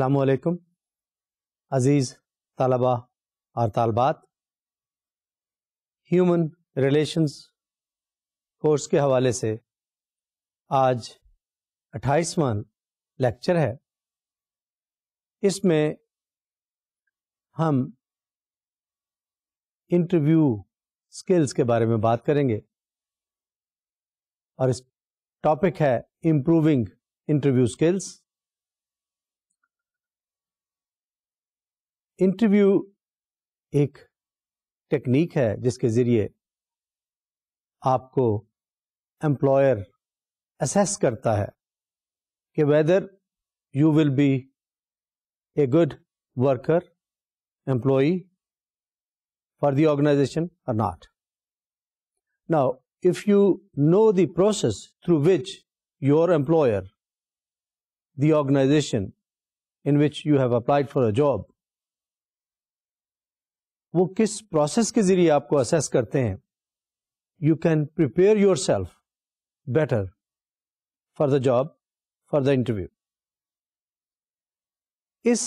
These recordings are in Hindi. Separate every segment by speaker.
Speaker 1: असलकुम अज़ीज़ तलबा और तालबात ह्यूमन रिलेशंस कोर्स के हवाले से आज अट्ठाईसवां लेक्चर है इसमें हम इंटरव्यू स्किल्स के बारे में बात करेंगे और इस टॉपिक है इम्प्रूविंग इंटरव्यू स्किल्स इंटरव्यू एक टेक्निक है जिसके ज़रिए आपको एम्प्लॉयर असेस करता है कि whether you will be a good worker employee for the organisation और not now if you know the process through which your employer, the organization in which you have applied for a job, वो किस प्रोसेस के जरिए आपको असेस करते हैं you can prepare yourself better for the job for the interview इस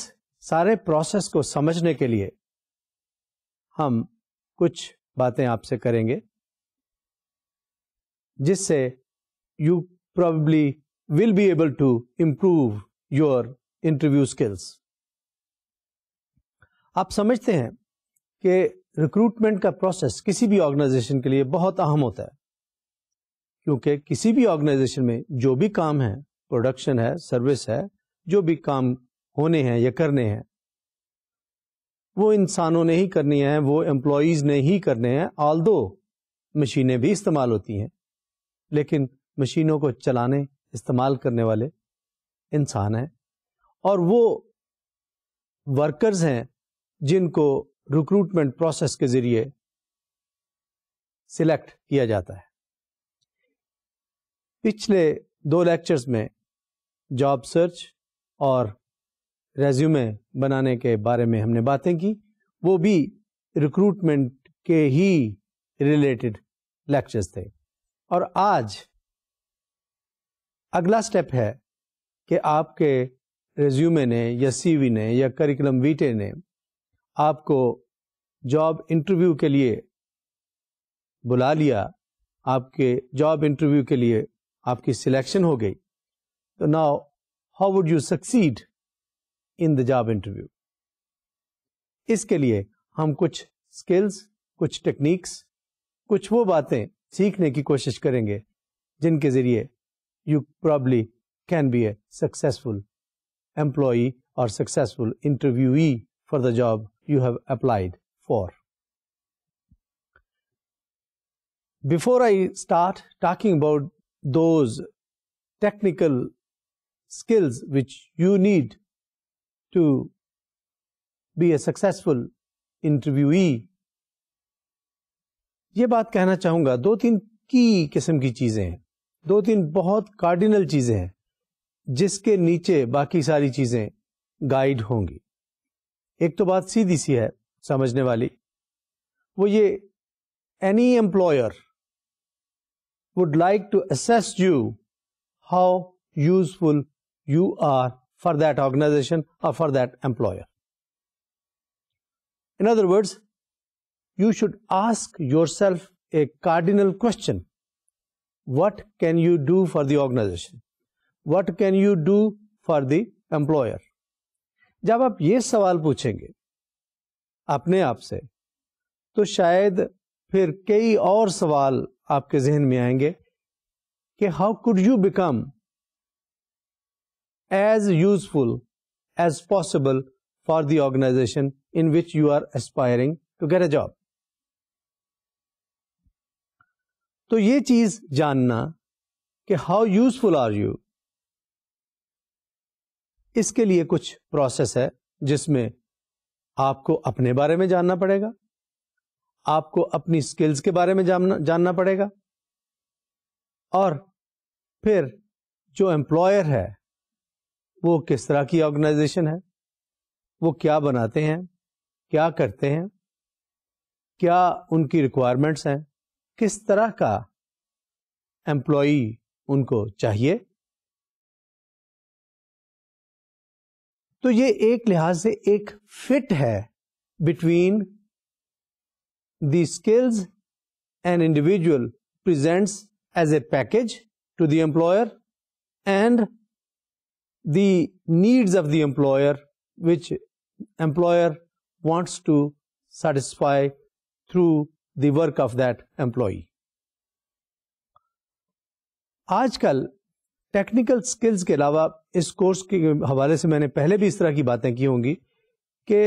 Speaker 1: सारे प्रोसेस को समझने के लिए हम कुछ बातें आपसे करेंगे जिससे you probably will be able to improve your interview skills. आप समझते हैं कि रिक्रूटमेंट का प्रोसेस किसी भी ऑर्गेनाइजेशन के लिए बहुत अहम होता है क्योंकि किसी भी ऑर्गेनाइजेशन में जो भी काम है प्रोडक्शन है सर्विस है जो भी काम होने हैं या करने हैं वो इंसानों ने ही करनी है वो एम्प्लॉज ने ही करने हैं आल दो मशीनें भी इस्तेमाल होती हैं लेकिन मशीनों को चलाने इस्तेमाल करने वाले इंसान हैं और वो वर्कर्स हैं जिनको रिक्रूटमेंट प्रोसेस के जरिए सिलेक्ट किया जाता है पिछले दो लेक्चर्स में जॉब सर्च और रेज्यूमे बनाने के बारे में हमने बातें की वो भी रिक्रूटमेंट के ही रिलेटेड लेक्चर्स थे और आज अगला स्टेप है कि आपके रेज्यूमे ने या सीवी ने या करिकुलम वीटे ने आपको जॉब इंटरव्यू के लिए बुला लिया आपके जॉब इंटरव्यू के लिए आपकी सिलेक्शन हो गई तो now how would you succeed in the job interview इसके लिए हम कुछ स्किल्स कुछ टेक्निक्स कुछ वो बातें सीखने की कोशिश करेंगे जिनके जरिए you probably can be a successful employee और successful interviewee for the job you have applied for. Before I start talking about those technical skills which you need to be a successful interviewee, یہ بات کہنا چاہوں گا دو تین کی قسم کی چیزیں ہیں دو تین بہت کارڈینل چیزیں ہیں جس کے نیچے باقی ساری چیزیں گائیڈ ہوں گی एक तो बात सीधी सी है समझने वाली वो ये any employer would like to assess you how useful you are for that organization और for that employer in other words you should ask yourself a cardinal question what can you do for the organization what can you do for the employer जब आप ये सवाल पूछेंगे अपने आप से तो शायद फिर कई और सवाल आपके जहन में आएंगे कि how could you become as useful as possible for the organization in which you are aspiring to get a job तो ये चीज जानना कि हाउ यूजफुल आर यू इसके लिए कुछ प्रोसेस है जिसमें आपको अपने बारे में जानना पड़ेगा आपको अपनी स्किल्स के बारे में जानना जानना पड़ेगा और फिर जो एम्प्लॉयर है वो किस तरह की ऑर्गेनाइजेशन है वो क्या बनाते हैं क्या करते हैं क्या उनकी रिक्वायरमेंट्स हैं किस तरह का एम्प्लॉई उनको चाहिए तो ये एक लिहाज से एक फिट है between the skills an individual presents as a package to the employer and the needs of the employer which employer wants to satisfy through the work of that employee आजकल टेक्निकल स्किल्स के अलावा इस कोर्स के हवाले से मैंने पहले भी इस तरह की बातें की होंगी कि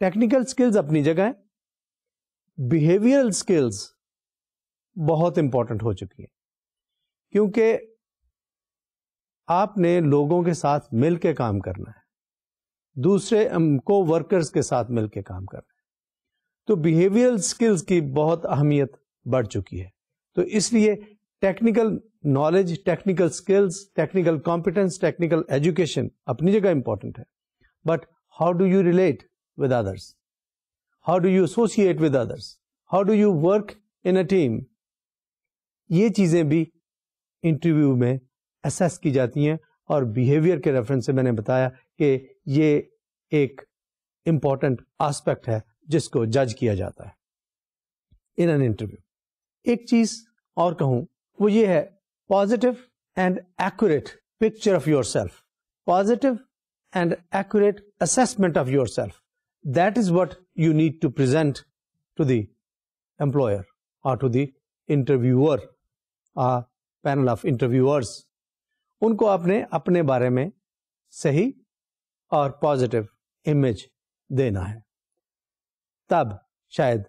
Speaker 1: टेक्निकल स्किल्स अपनी जगह है बिहेवियरल स्किल्स बहुत इंपॉर्टेंट हो चुकी है क्योंकि आपने लोगों के साथ मिलके काम करना है दूसरे को वर्कर्स के साथ मिलके काम करना है तो बिहेवियरल स्किल्स की बहुत अहमियत बढ़ चुकी है तो इसलिए technical knowledge technical skills technical competence technical education अपनी जगह इंपॉर्टेंट है but how do you relate with others how do you associate with others how do you work in a team ये चीजें भी इंटरव्यू में असेस की जाती हैं और बिहेवियर के रेफरेंस से मैंने बताया कि ये एक इम्पॉर्टेंट आस्पेक्ट है जिसको जज किया जाता है इन एन इंटरव्यू एक चीज और कहूं वो ये है positive and accurate picture of yourself, positive and accurate assessment of yourself. That is what you need to present to the employer or to the interviewer, a panel of interviewers. उनको आपने अपने बारे में सही और पॉजिटिव इमेज देना है तब शायद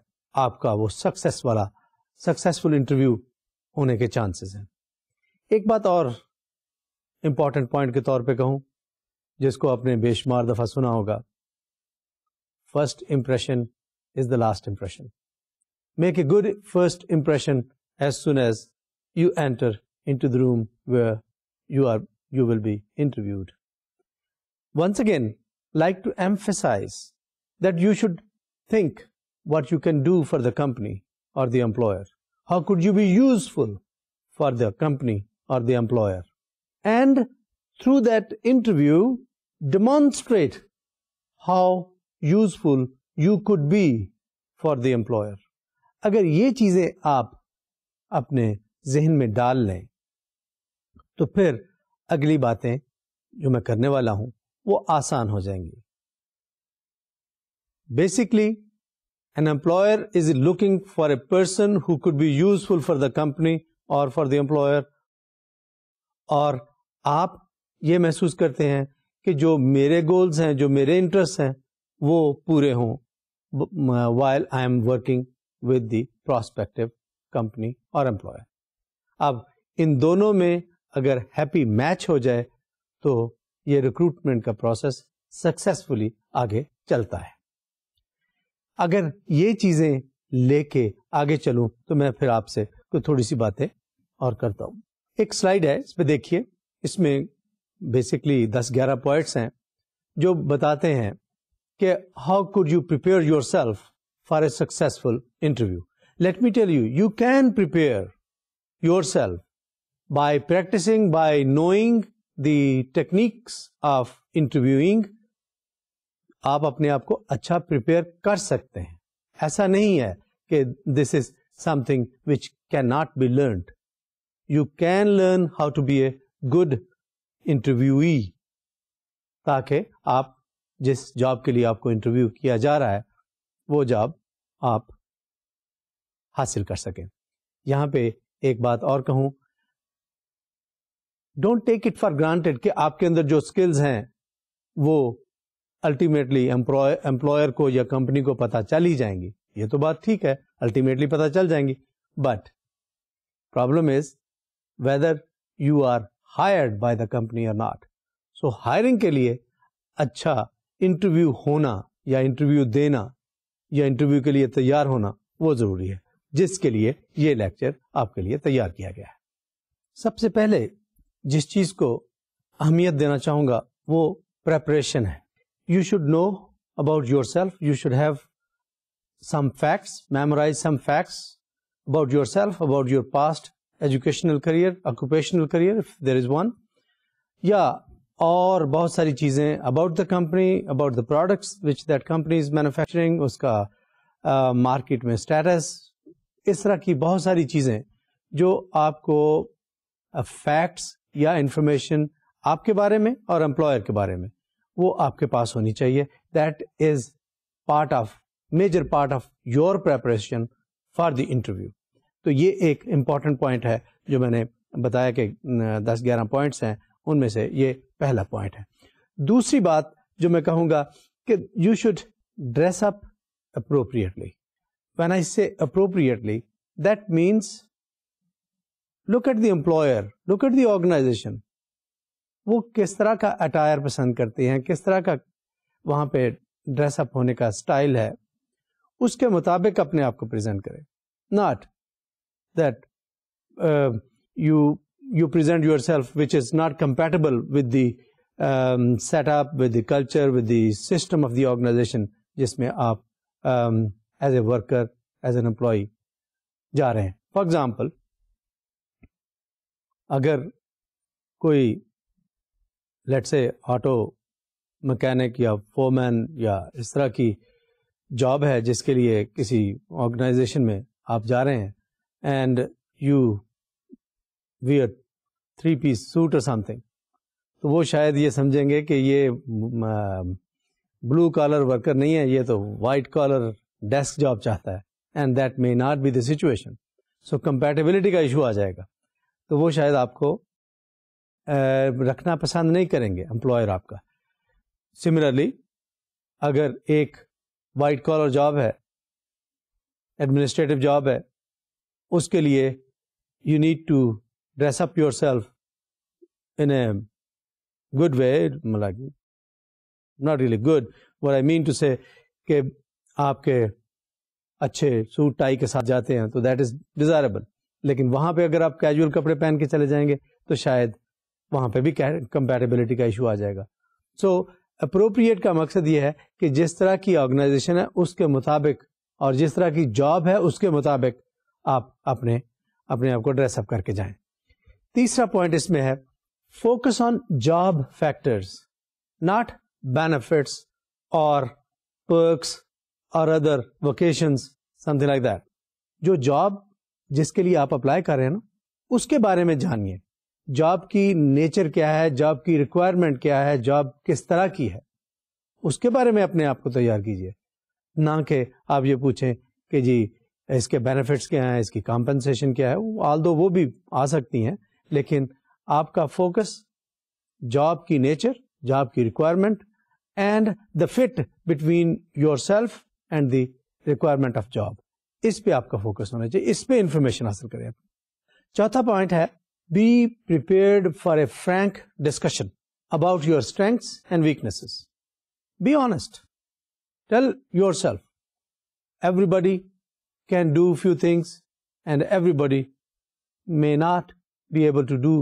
Speaker 1: आपका वो सक्सेस वाला सक्सेसफुल इंटरव्यू होने के चांसेस हैं एक बात और इम्पॉर्टेंट पॉइंट के तौर पे कहूं जिसको आपने बेशुमार दफा सुना होगा first impression is the last impression make a good first impression as soon as you enter in to the room where you are you will be interviewed once again like to emphasize that you should think what you can do for the company or the employer how could you be useful for the company or the employer. And through that interview, demonstrate how useful you could be for the employer. अगर ये चीजें आप अपने जहन में डाल लें तो फिर अगली बातें जो मैं करने वाला हूं वो आसान हो जाएंगी basically an employer is looking for a person who could be useful for the company और फॉर द एम्प्लॉयर और आप ये महसूस करते हैं कि जो मेरे गोल्स हैं जो मेरे इंटरेस्ट हैं वो पूरे हों while I am working with the prospective company और एम्प्लॉय अब इन दोनों में अगर हैप्पी मैच हो जाए तो ये रिक्रूटमेंट का प्रोसेस सक्सेसफुली आगे चलता है अगर ये चीजें लेके आगे चलूं तो मैं फिर आपसे कोई थोड़ी सी बातें और करता हूं एक स्लाइड है इसमें देखिए इसमें बेसिकली दस ग्यारह पॉइंट्स हैं जो बताते हैं कि how could you prepare yourself for a successful interview let me tell you you can prepare yourself by practising by knowing the techniques of interviewing आप अपने आप को अच्छा प्रिपेयर कर सकते हैं ऐसा नहीं है कि this is something which can not be learned you can learn how to be a good interviewee ताकि आप जिस जॉब के लिए आपको इंटरव्यू किया जा रहा है वो जॉब आप हासिल कर सकें यहाँ पे एक बात और कहूँ don't take it for granted कि आपके अंदर जो स्किल्स हैं वो अल्टीमेटली एम्प्लॉयर को या कंपनी को पता चल ही जाएंगी ये तो बात ठीक है अल्टीमेटली पता चल जाएंगी but problem is whether you are hired by the company or not. So hiring के लिए अच्छा इंटरव्यू होना या इंटरव्यू देना या इंटरव्यू के लिए तैयार होना वो जरूरी है जिसके लिए ये लेक्चर आपके लिए तैयार किया गया है सबसे पहले जिस चीज को अहमियत देना चाहूंगा वो प्रेपरेशन है you should know about yourself you should have some facts memorize some facts about yourself about your past educational career occupational career if there is one या और बहुत सारी चीज़ें about the company about the product which that company is manufacturing उसका मार्केट uh, में स्टेटस इस तरह की बहुत सारी चीज़ें जो आपको फैक्ट्स uh, या इंफॉर्मेशन आपके बारे में और एम्प्लॉयर के बारे में वो आपके पास होनी चाहिए that is part of major part of your preparation for the interview तो ये एक इम्पॉर्टेंट पॉइंट है जो मैंने बताया कि दस ग्यारह पॉइंट्स हैं उनमें से ये पहला पॉइंट है दूसरी बात जो मैं कहूँगा कि you should dress up appropriately when I say appropriately, that means look at the employer, look at the organization. वो किस तरह का अटायर पसंद करती हैं किस तरह का वहाँ पे ड्रेसअप होने का स्टाइल है उसके मुताबिक अपने आप को प्रेजेंट करें not that uh, you you present yourself which is not compatible with the um, setup, with the culture, with the system of the organization जिसमें आप as a worker as an employ जा रहे हैं फॉर एग्जाम्पल अगर कोई लेट से ऑटो मैकेनिक या फोमैन या इस तरह की जॉब है जिसके लिए किसी ऑर्गेनाइजेशन में आप जा रहे हैं and you wear three piece suit और समथिंग तो वो शायद ये समझेंगे कि ये ब्लू कॉलर वर्कर नहीं है ये तो वाइट कॉलर डेस्क जॉब चाहता है and that may not be the situation so compatibility का इशू आ जाएगा तो वो शायद आपको रखना पसंद नहीं करेंगे एम्प्लॉयर आपका सिमिलरली अगर एक वाइट कॉलर जॉब है एडमिनिस्ट्रेटिव जॉब है उसके लिए you need to dress up yourself in a good way मतलब नॉट रियली गुड और आई मीन टू से कि आपके अच्छे सूट टाई के साथ जाते हैं तो दैट इज़ डिज़ायरेबल लेकिन वहाँ पे अगर आप कैजुअल कपड़े पहन के चले जाएंगे तो शायद वहाँ पे भी कंपेटेबिलिटी का इशू आ जाएगा सो so, अप्रोप्रिएट का मकसद ये है कि जिस तरह की ऑर्गेनाइजेशन है उसके मुताबिक और जिस तरह की जॉब है उसके मुताबिक आप अपने अपने आप को ड्रेसअप करके जाएं तीसरा पॉइंट इसमें है focus on job factors not benefits और पर्क्स और other vocation something like that जो जॉब जिसके लिए आप अप्लाई कर रहे हैं ना उसके बारे में जानिए जॉब की नेचर क्या है जॉब की रिक्वायरमेंट क्या है जॉब किस तरह की है उसके बारे में अपने आप को तैयार कीजिए ना कि आप ये पूछें कि जी इसके बेनिफिट्स क्या हैं इसकी कॉम्पनसेशन क्या है आल दो वो भी आ सकती हैं लेकिन आपका फोकस जॉब की नेचर जॉब की requirement and the fit between yourself and the requirement of job इस पे आपका फोकस होना चाहिए इस पे इंफॉर्मेशन हासिल करें आप चौथा पॉइंट है be prepared for a frank discussion about your strengths and weaknesses be honest tell yourself everybody can do few things and everybody may not be able to do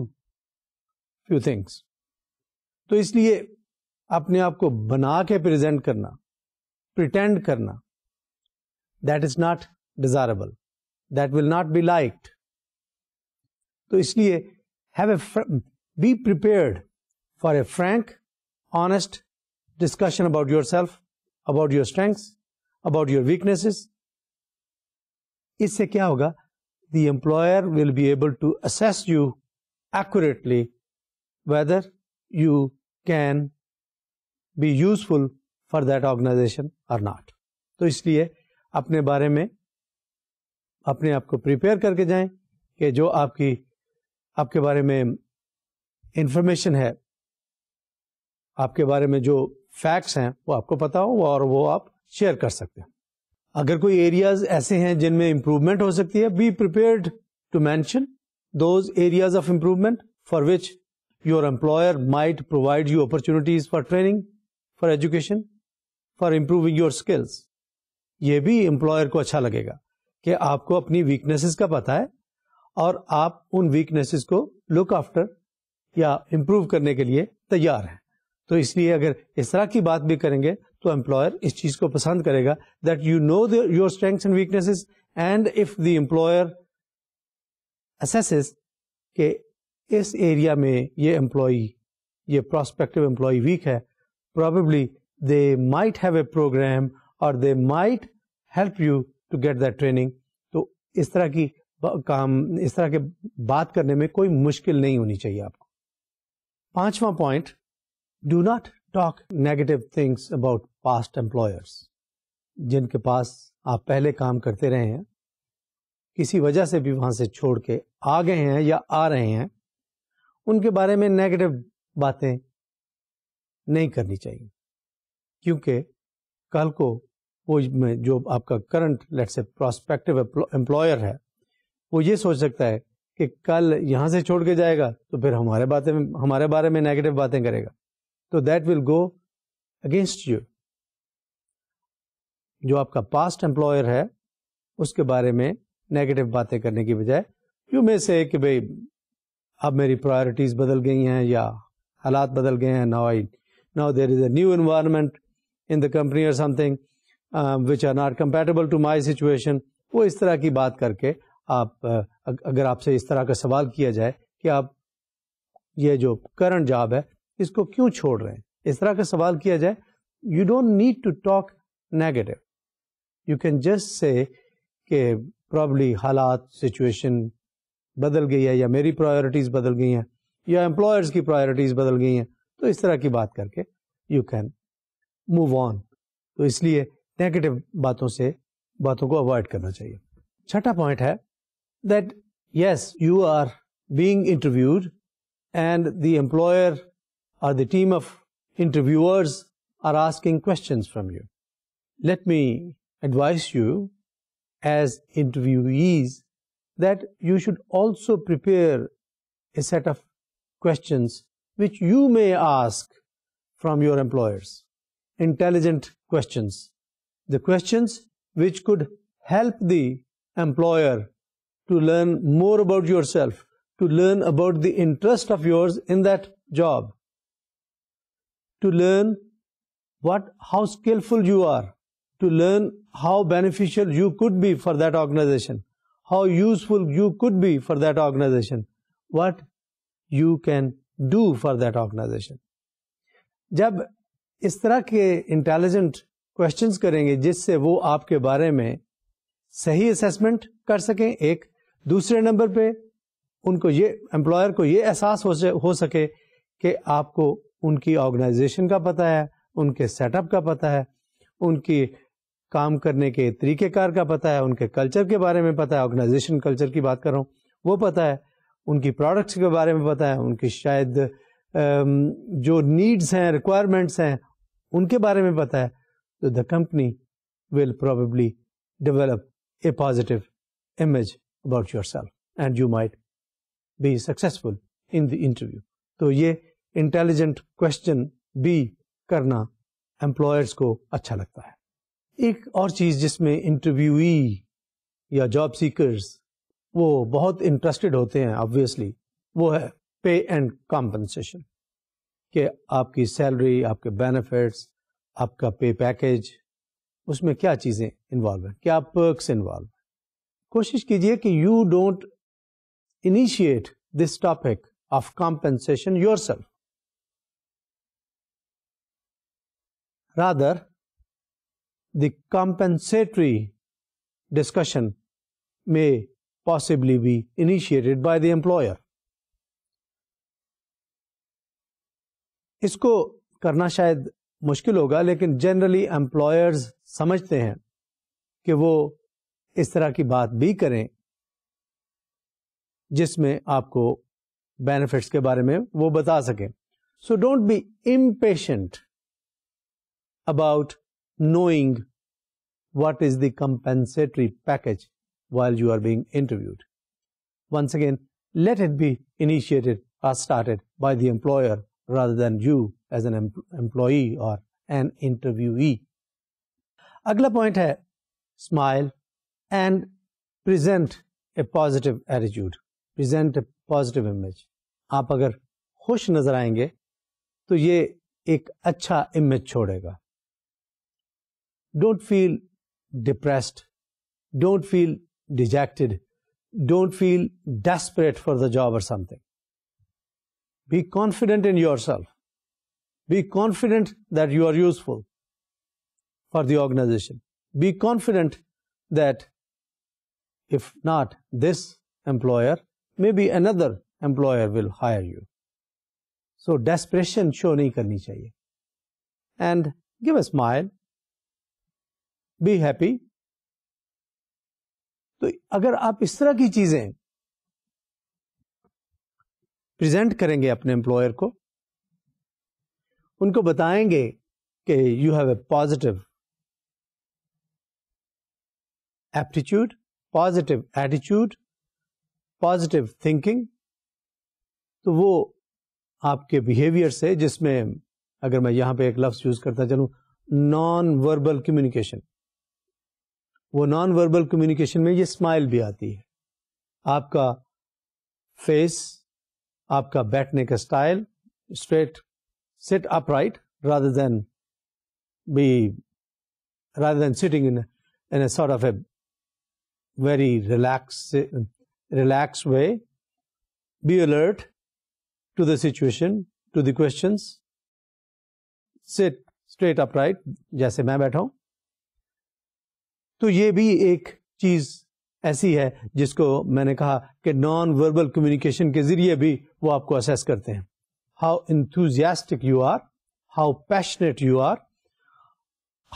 Speaker 1: few things. So, isliye अपने आप banake बना karna, pretend karna, that is not desirable. That will not be liked. So, isliye have a इसलिए have a be prepared for a frank honest discussion about yourself about your strengths इससे क्या होगा the employer will be able to assess you accurately whether you can be useful for that organization और नॉट तो इसलिए अपने बारे में अपने आप को प्रिपेयर करके जाएं कि जो आपकी आपके बारे में इंफॉर्मेशन है आपके बारे में जो फैक्ट्स हैं वो आपको पता हो और वो आप शेयर कर सकते हैं अगर कोई एरियाज ऐसे हैं जिनमें इंप्रूवमेंट हो सकती है be prepared to mention those areas of improvement for which your employer might provide you opportunities for training for education for improving your skills ये भी एम्प्लॉयर को अच्छा लगेगा कि आपको अपनी वीकनेसेस का पता है और आप उन वीकनेसेस को लुक आफ्टर या इम्प्रूव करने के लिए तैयार हैं तो इसलिए अगर इस तरह की बात भी करेंगे तो एम्प्लॉयर इस चीज को पसंद करेगा that you know your strengths and weaknesses and if the employer assesses कि इस एरिया में ये एम्प्लॉय ये प्रोस्पेक्टिव एम्प्लॉय वीक है probably they might have a program or they might help you to get that training तो इस तरह की काम इस तरह के बात करने में कोई मुश्किल नहीं होनी चाहिए आपको पांचवा point do not talk negative things about past employers जिनके पास आप पहले काम करते रहे हैं किसी वजह से भी वहां से छोड़ के आ गए हैं या आ रहे हैं उनके बारे में नेगेटिव बातें नहीं करनी चाहिए क्योंकि कल को वो जो आपका current let say prospective employer है वो ये सोच सकता है कि कल यहाँ से छोड़ के जाएगा तो फिर हमारे बातें हमारे बारे में नेगेटिव बातें करेगा तो that will go against you जो आपका पास्ट एम्प्लॉयर है उसके बारे में नेगेटिव बातें करने की बजाय यू मे से कि भाई अब मेरी प्रायोरिटीज़ बदल गई हैं या हालात बदल गए हैं now I now there is a new environment in the company और something which are not compatible to my situation वो इस तरह की बात करके आप अगर आपसे इस तरह का सवाल किया जाए कि आप ये जो करंट जॉब है इसको क्यों छोड़ रहे हैं इस तरह का सवाल किया जाए you don't need to talk negative you can just say कि प्रॉब्ली हालात सिचुएशन बदल गई है या मेरी प्रायोरिटीज़ बदल गई हैं या एम्प्लॉयर्स की प्रायोरिटीज़ बदल गई हैं तो इस तरह की बात करके यू कैन मूव ऑन तो इसलिए नेगेटिव बातों से बातों को अवॉइड करना चाहिए छठा पॉइंट है that yes you are being interviewed and the employer और the team of interviewers are asking questions from you let me advise you as interviewees that you should also prepare a set of questions which you may ask from your employers. Intelligent questions. The questions which could help the employer to learn more about yourself, to learn about the interest of yours in that job, to learn what, how skillful you are, to learn how beneficial you could be for that organization, how useful you could be for that organization, what you can do for that organization. जब इस तरह के इंटेलिजेंट क्वेश्चंस करेंगे जिससे वो आपके बारे में सही असेसमेंट कर सकें एक दूसरे नंबर पे उनको ये एम्प्लॉयर को ये एहसास हो, हो सके कि आपको उनकी ऑर्गेनाइजेशन का पता है उनके सेटअप का पता है उनकी काम करने के तरीक़ेकार का पता है उनके कल्चर के बारे में पता है ऑर्गेनाइजेशन कल्चर की बात कर रहा हूँ वो पता है उनकी प्रोडक्ट्स के बारे में पता है उनकी शायद जो नीड्स हैं रिक्वायरमेंट्स हैं उनके बारे में पता है तो the company will probably develop a positive image about yourself and you might be successful in the interview तो ये इंटेलिजेंट क्वेश्चन भी करना एम्प्लॉयर्स को अच्छा लगता है एक और चीज जिसमें इंटरव्यूई या जॉब सीकर्स वो बहुत इंटरेस्टेड होते हैं ऑब्वियसली वो है पे एंड कॉम्पनसेशन कि आपकी सैलरी आपके बेनिफिट्स आपका पे पैकेज उसमें क्या चीज़ें इन्वॉल्व हैं क्या पर्क्स इन्वॉल्व हैं कोशिश कीजिए कि you don't initiate this topic of compensation yourself rather the compensatory discussion may possibly be initiated by the employer. इसको करना शायद मुश्किल होगा लेकिन जनरली एम्प्लॉयर्स समझते हैं कि वो इस तरह की बात भी करें जिसमें आपको बेनिफिट्स के बारे में वो बता सकें so don't be impatient about knowing what is the compensatory package while you are being interviewed. Once again, let it be initiated or started by the employer rather than you as an employee or an interviewee. Agla point hai smile and present a positive attitude, present a positive image. आप अगर खुश नजर आएंगे तो ये एक अच्छा इमेज छोड़ेगा don't feel depressed. Don't feel dejected. Don't feel desperate for the job or something. Be confident in yourself. Be confident that you are useful for the organization. Be confident that if not this employer, maybe another employer will hire you. So desperation show नहीं करनी चाहिए. And give a smile. Be happy तो अगर आप इस तरह की चीजें प्रेजेंट करेंगे अपने एम्प्लॉयर को उनको बताएंगे कि you have a positive aptitude positive attitude positive thinking तो वो आपके बिहेवियर से जिसमें अगर मैं यहां पे एक लफ्ज़ यूज़ करता चलू नॉन वर्बल कम्युनिकेशन वो नॉन वर्बल कम्युनिकेशन में ये स्माइल भी आती है आपका फेस आपका बैठने का style straight sit upright rather than be rather than sitting in a, in a sort of a very relaxed relaxed way be alert to the situation to the questions sit straight upright जैसे मैं बैठा हूं तो ये भी एक चीज़ ऐसी है जिसको मैंने कहा कि नॉन वर्बल कम्युनिकेशन के ज़रिए भी वो आपको असेस करते हैं how enthusiastic you are how passionate you are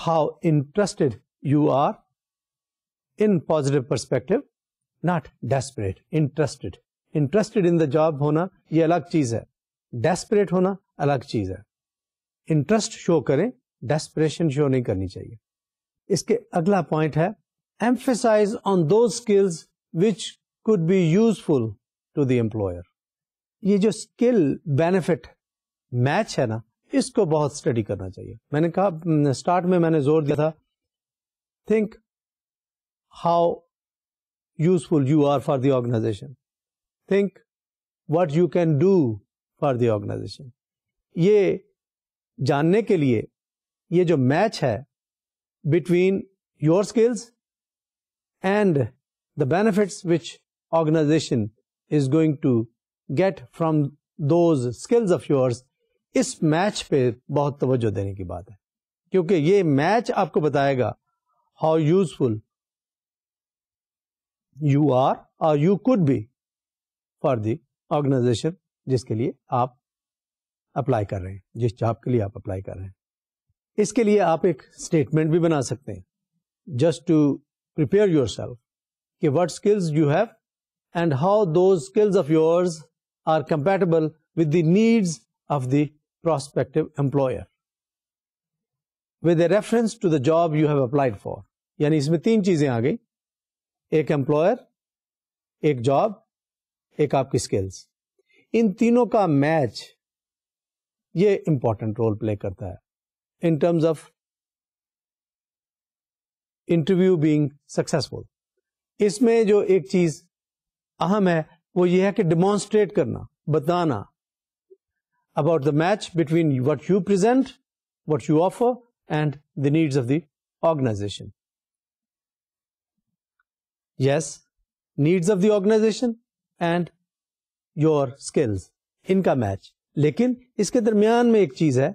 Speaker 1: how interested you are in positive perspective not desperate interested interested in the job होना ये अलग चीज़ है डेस्परेट होना अलग चीज़ है इंटरेस्ट शो करें डेस्परेशन शो नहीं करनी चाहिए इसके अगला पॉइंट है emphasize on those skills which could be useful to the employer ये जो स्किल बेनिफिट मैच है ना इसको बहुत स्टडी करना चाहिए मैंने कहा स्टार्ट में मैंने जोर दिया था think how useful you are for the organization think what you can do for the organisation ये जानने के लिए ये जो मैच है between your skills and the benefits which organization is going to get from those skills of yours इस मैच पे बहुत तवज्जो देने की बात है क्योंकि ये मैच आपको बताएगा हाउ यूजफुल यू आर और you could be for the organization जिसके लिए आप अप्लाई कर रहे हैं जिस जॉब के लिए आप अप्लाई कर रहे हैं इसके लिए आप एक स्टेटमेंट भी बना सकते हैं just to prepare yourself कि what skills you have and how those skills of yours are compatible with the needs of the prospective employer with a reference to the job you have applied for यानी इसमें तीन चीजें आ गई एक एम्प्लॉयर एक जॉब एक आपकी स्किल्स इन तीनों का मैच ये इंपॉर्टेंट रोल प्ले करता है in terms of interview being successful इसमें जो एक चीज अहम है वो ये है कि डिमॉन्स्ट्रेट करना बताना about the match between what you present what you offer and the needs of the organization yes needs of the organization and your skills इनका मैच लेकिन इसके दरमियान में एक चीज है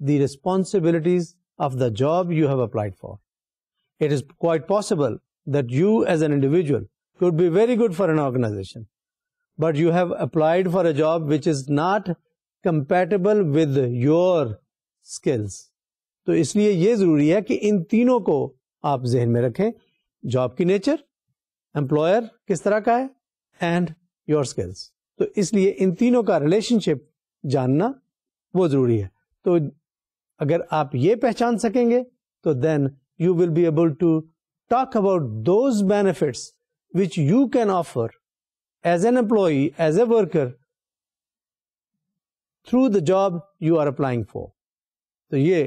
Speaker 1: the responsibilities of the job you have applied for. It is quite possible that you as an individual could be very good for an organization, but you have applied for a job which is not compatible with your skills. تو اس لیے یہ ضروری ہے کہ ان تینوں کو آپ ذہن میں رکھیں جاب کی نیچر की کس طرح کا ہے اینڈ یور اسکلس تو اس لیے ان تینوں کا ریلیشن شپ جاننا وہ ضروری ہے تو अगर आप ये पहचान सकेंगे तो then you will be able to talk about those benefits which you can offer as an employee as a worker through the job you are applying for तो ये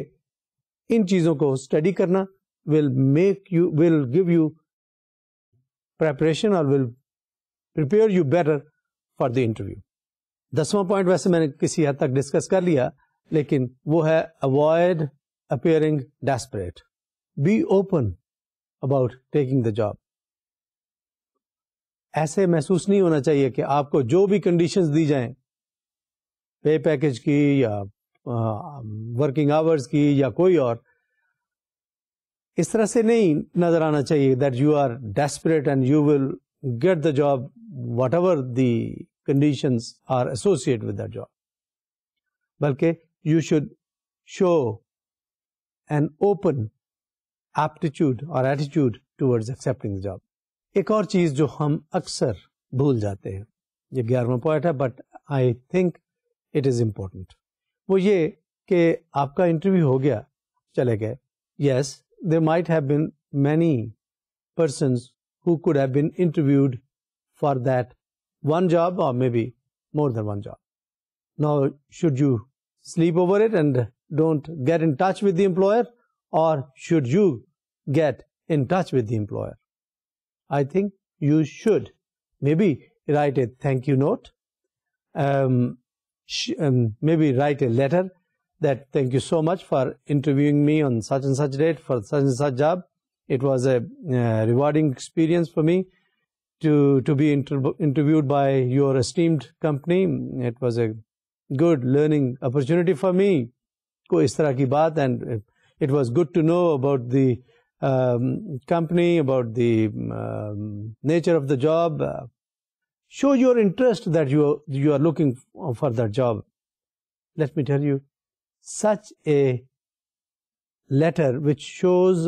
Speaker 1: इन चीजों को स्टडी करना will make you will give you preparation or will prepare you better for the interview दसवां पॉइंट वैसे मैंने किसी हद तक डिस्कस कर लिया लेकिन वो है avoid appearing desperate be open about taking the job ऐसे महसूस नहीं होना चाहिए कि आपको जो भी कंडीशंस दी जाएं पे पैकेज की या वर्किंग आवर्स की या कोई और इस तरह से नहीं नजर आना चाहिए that you are desperate and you will get the job whatever the conditions are associate with that job बल्कि you should show an open aptitude or attitude towards accepting the job. एक और चीज जो हम अक्सर भूल जाते हैं ये ग्यारहवा पॉइंट है but I think it is important वो ये कि आपका इंटरव्यू हो गया चले गए yes there might have been many person who could have been interviewed for that one job और maybe more sleep over it and don't get in touch with the employer or should you get in touch with the employer? I think you should maybe write a thank you note, um, um, maybe write a letter that thank you so much for interviewing me on such and such date for such and such job. It was a uh, rewarding experience for me to to be inter interviewed by your esteemed company. It was a good learning opportunity for me कोई इस तरह की बात and it was good to know about the um, company about the um, nature of the job show your interest that you you are looking for that job let me tell you such a letter which shows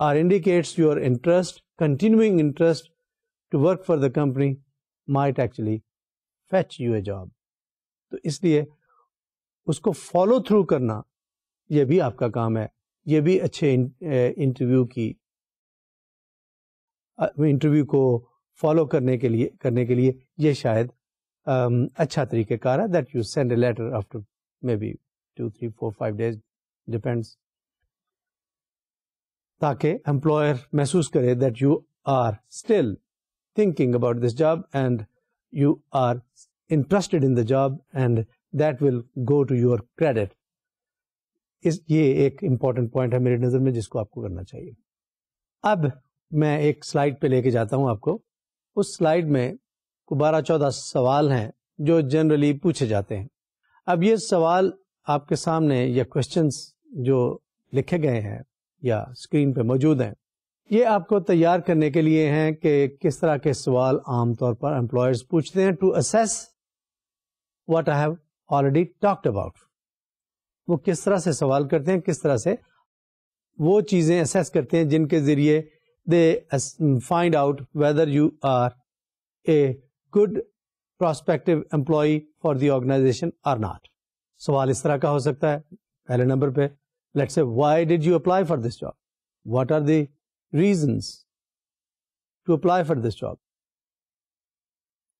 Speaker 1: or indicates your interest continuing interest to work for the company might actually fetch you a job तो इसलिए उसको फॉलो थ्रू करना यह भी आपका काम है यह भी अच्छे इंटरव्यू की इंटरव्यू को फॉलो करने के लिए करने के लिए ये शायद um, अच्छा तरीक़ेकार है that you send a letter after maybe two three four five days depends ताकि एम्प्लॉयर महसूस करे that you are still thinking about this job and you are interested in the job and that will go to your credit इस ये एक इम्पॉर्टेंट पॉइंट है मेरी नज़र में जिसको आपको करना चाहिए अब मैं एक स्लाइड पे लेके जाता हूँ आपको उस स्लाइड में बारह चौदह सवाल हैं जो जनरली पूछे जाते हैं अब ये सवाल आपके सामने या क्वेश्चंस जो लिखे गए हैं या स्क्रीन पे मौजूद हैं ये आपको तैयार करने के लिए हैं कि किस तरह के सवाल आमतौर पर एम्प्लॉयर्स पूछते हैं to assess what I have already talked about वो किस तरह से सवाल करते हैं किस तरह से वो चीज़ें असेस करते हैं जिनके ज़रिए they find out whether you are a good prospective employee for the organisation or not सवाल इस तरह का हो सकता है पहले नंबर पे let's say why did you apply for this job what are the reason to apply for this job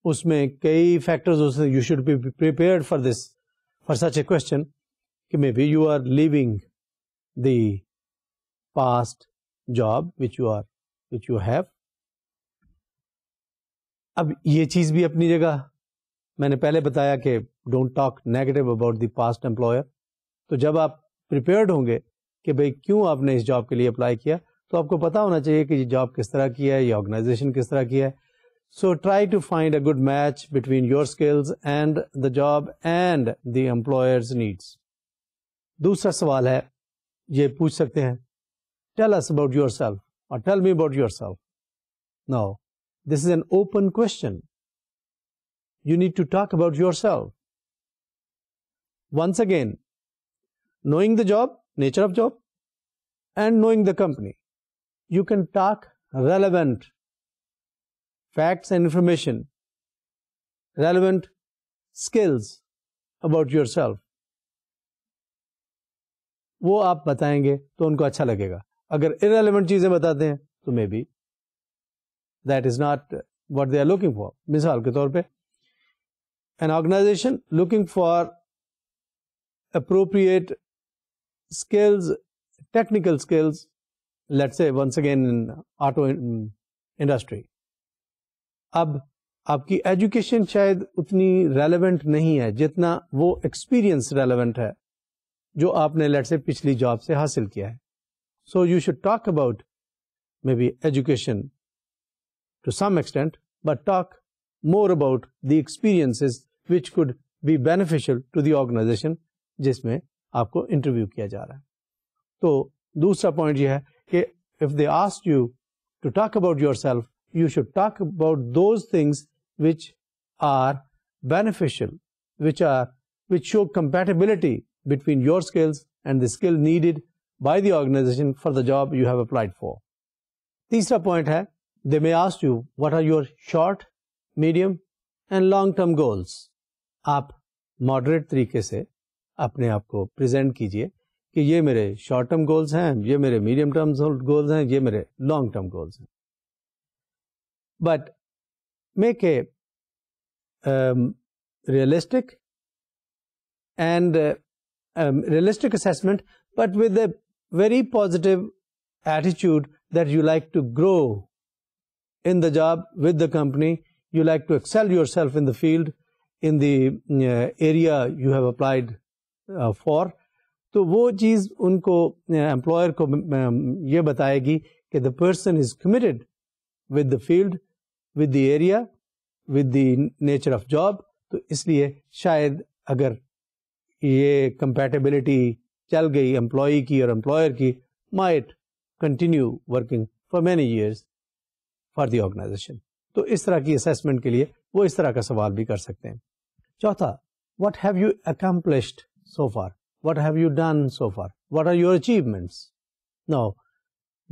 Speaker 1: उसमें कई factors you should be prepare for this for such a question कि maybe you are leaving the past job which you are which you have अब ये चीज़ भी अपनी जगह मैंने पहले बताया कि don't talk negative about the past employer तो जब आप प्रिपेयर्ड होंगे कि भाई क्यों आपने इस जॉब के लिए अप्लाई किया तो आपको पता होना चाहिए कि ये जॉब किस तरह की है ये ऑर्गेनाइजेशन किस तरह की है So try to find a good match between your skills and the job and the employer's needs. दूसरा सवाल है ये पूछ सकते हैं tell us about yourself और tell me about yourself now this is an open question you need to talk about your once again knowing the job nature of job and knowing the company you can talk relevant facts and information, relevant skills about yourself. वो आप बताएंगे तो उनको अच्छा लगेगा अगर इरेलीवेंट चीजें बताते हैं तो maybe that is not what they are looking for मिसाल के तौर पे an organisation looking for appropriate skills, technical skills, let's say once again in auto in industry. अब आपकी एजुकेशन शायद उतनी रेलेवेंट नहीं है जितना वो एक्सपीरियंस रेलेवेंट है जो आपने लेट से पिछली जॉब से हासिल किया है so you should talk about maybe education to some extent but talk more about the experiences which could be beneficial to the organisation जिसमें आपको इंटरव्यू किया जा रहा है तो दूसरा पॉइंट यह है कि if they asked you to talk about yourself you should talk about those things which are beneficial, which are which show compatibility between your skills and the skill needed by the organization for the job you have applied for. Third point hai, they may ask you what are your short, medium and long term goals. आप moderate तरीके से अपने आप को प्रेजेंट कीजिए कि ये मेरे शॉर्ट टर्म गोल्स हैं ये मेरे मेरे medium-term goals हैं ये मेरे long-term goals गोल्स हैं but make a um, realistic and uh, um, realistic assessment but with a very positive attitude that you like to grow in the job with the company you like to excel yourself in the field in the uh, area you have applied uh, for तो वो चीज़ उनको एम्प्लॉयर को ये बताएगी कि the person is committed with the field with the area with the nature of job तो इसलिए शायद अगर ये कंपेटेबिलिटी चल गई एम्प्लॉय की और एम्प्लॉयर की might continue working for many years for the organisation तो इस तरह की असेसमेंट के लिए वो इस तरह का सवाल भी कर सकते हैं चौथा what have you accomplished so far what have you done so far what are your achievements now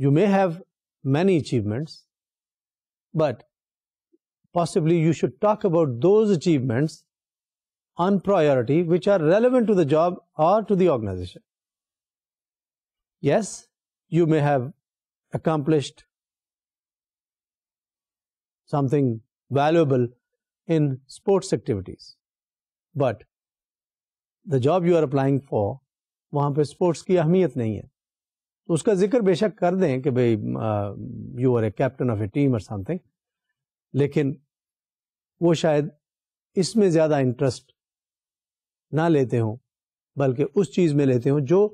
Speaker 1: you may have many achievements but possibly you should talk about those achievements on priority which are relevant to the job or to the organization. Yes, you may have accomplished something valuable in sports activities, but the job you are applying for वहाँ पे sports की अहमियत नहीं है तो उसका जिक्र बेशक कर दें कि भाई you are a captain of a team और समथिंग लेकिन वो शायद इसमें ज़्यादा इंटरेस्ट ना लेते हो बल्कि उस चीज़ में लेते हो जो